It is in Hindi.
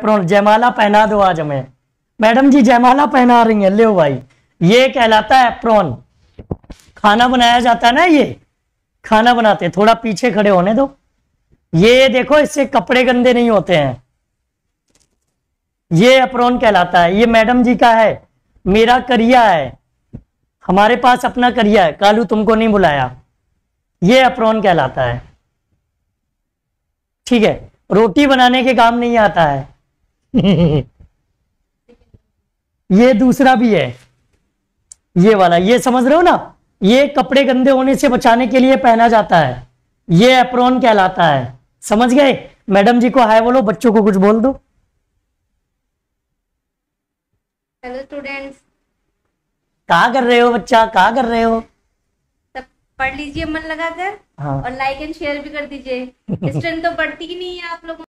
एप्रोन जयमाला पहना दो आज हमें मैडम जी जयमाला पहना रही है ले भाई ये कहलाता है एप्रोन खाना बनाया जाता है ना ये खाना बनाते थोड़ा पीछे खड़े होने दो ये देखो इससे कपड़े गंदे नहीं होते हैं ये अप्रोन कहलाता है ये मैडम जी का है मेरा करिया है हमारे पास अपना करिया है कालू तुमको नहीं बुलाया ये अप्रोन कहलाता है ठीक है रोटी बनाने के काम नहीं आता है ये दूसरा भी है ये वाला ये समझ रहे हो ना ये कपड़े गंदे होने से बचाने के लिए पहना जाता है ये एप्रोन कहलाता है समझ गए मैडम जी को हाय बोलो बच्चों को कुछ बोल दो हेलो स्टूडेंट्स कहा कर रहे हो बच्चा कहा कर रहे हो सब पढ़ लीजिए मन लगाकर हाँ। और लाइक एंड शेयर भी कर दीजिए स्ट्रेंथ तो बढ़ती ही नहीं है आप लोगों